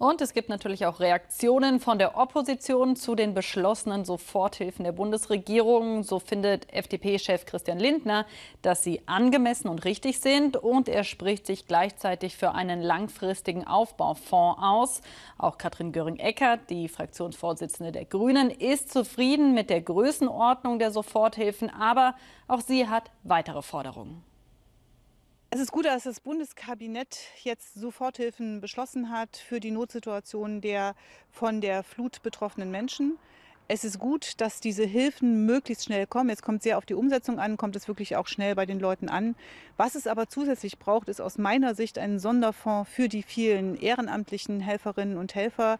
Und es gibt natürlich auch Reaktionen von der Opposition zu den beschlossenen Soforthilfen der Bundesregierung. So findet FDP-Chef Christian Lindner, dass sie angemessen und richtig sind. Und er spricht sich gleichzeitig für einen langfristigen Aufbaufonds aus. Auch Katrin göring eckert die Fraktionsvorsitzende der Grünen, ist zufrieden mit der Größenordnung der Soforthilfen. Aber auch sie hat weitere Forderungen. Es ist gut, dass das Bundeskabinett jetzt Soforthilfen beschlossen hat für die Notsituation der von der Flut betroffenen Menschen. Es ist gut, dass diese Hilfen möglichst schnell kommen. Jetzt kommt sehr auf die Umsetzung an, kommt es wirklich auch schnell bei den Leuten an. Was es aber zusätzlich braucht, ist aus meiner Sicht ein Sonderfonds für die vielen ehrenamtlichen Helferinnen und Helfer.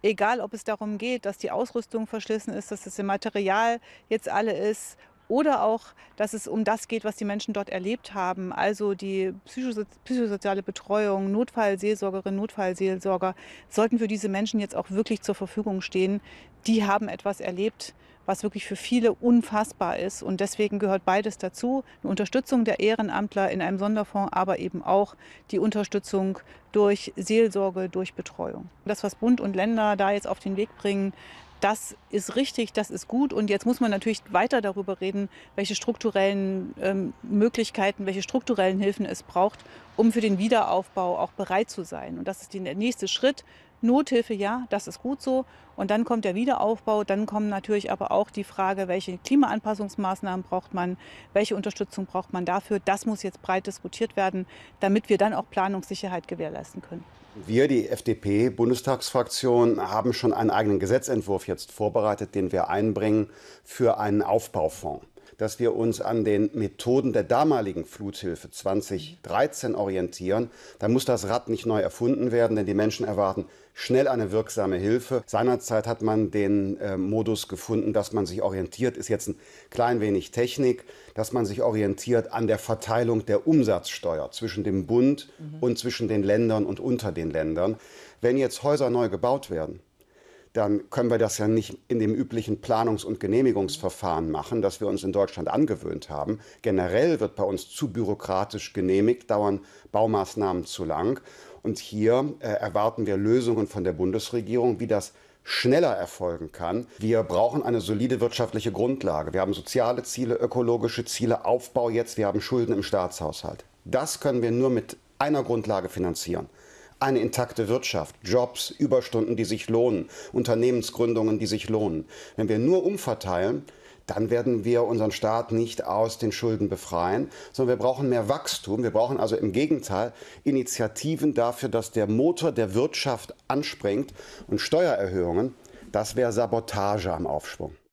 Egal, ob es darum geht, dass die Ausrüstung verschlissen ist, dass das Material jetzt alle ist oder auch, dass es um das geht, was die Menschen dort erlebt haben. Also die psychosoziale Betreuung, Notfallseelsorgerinnen, Notfallseelsorger sollten für diese Menschen jetzt auch wirklich zur Verfügung stehen. Die haben etwas erlebt, was wirklich für viele unfassbar ist. Und deswegen gehört beides dazu. Eine Unterstützung der Ehrenamtler in einem Sonderfonds, aber eben auch die Unterstützung durch Seelsorge, durch Betreuung. Das, was Bund und Länder da jetzt auf den Weg bringen, das ist richtig, das ist gut. Und jetzt muss man natürlich weiter darüber reden, welche strukturellen ähm, Möglichkeiten, welche strukturellen Hilfen es braucht, um für den Wiederaufbau auch bereit zu sein. Und das ist der nächste Schritt. Nothilfe, ja, das ist gut so. Und dann kommt der Wiederaufbau. Dann kommen natürlich aber auch die Frage, welche Klimaanpassungsmaßnahmen braucht man, welche Unterstützung braucht man dafür. Das muss jetzt breit diskutiert werden, damit wir dann auch Planungssicherheit gewährleisten können. Wir, die FDP-Bundestagsfraktion, haben schon einen eigenen Gesetzentwurf jetzt vorbereitet, den wir einbringen für einen Aufbaufonds dass wir uns an den Methoden der damaligen Fluthilfe 2013 orientieren. dann muss das Rad nicht neu erfunden werden, denn die Menschen erwarten schnell eine wirksame Hilfe. Seinerzeit hat man den äh, Modus gefunden, dass man sich orientiert, ist jetzt ein klein wenig Technik, dass man sich orientiert an der Verteilung der Umsatzsteuer zwischen dem Bund mhm. und zwischen den Ländern und unter den Ländern. Wenn jetzt Häuser neu gebaut werden, dann können wir das ja nicht in dem üblichen Planungs- und Genehmigungsverfahren machen, das wir uns in Deutschland angewöhnt haben. Generell wird bei uns zu bürokratisch genehmigt, dauern Baumaßnahmen zu lang. Und hier äh, erwarten wir Lösungen von der Bundesregierung, wie das schneller erfolgen kann. Wir brauchen eine solide wirtschaftliche Grundlage. Wir haben soziale Ziele, ökologische Ziele, Aufbau jetzt, wir haben Schulden im Staatshaushalt. Das können wir nur mit einer Grundlage finanzieren eine intakte Wirtschaft, Jobs, Überstunden, die sich lohnen, Unternehmensgründungen, die sich lohnen. Wenn wir nur umverteilen, dann werden wir unseren Staat nicht aus den Schulden befreien, sondern wir brauchen mehr Wachstum. Wir brauchen also im Gegenteil Initiativen dafür, dass der Motor der Wirtschaft anspringt und Steuererhöhungen, das wäre Sabotage am Aufschwung.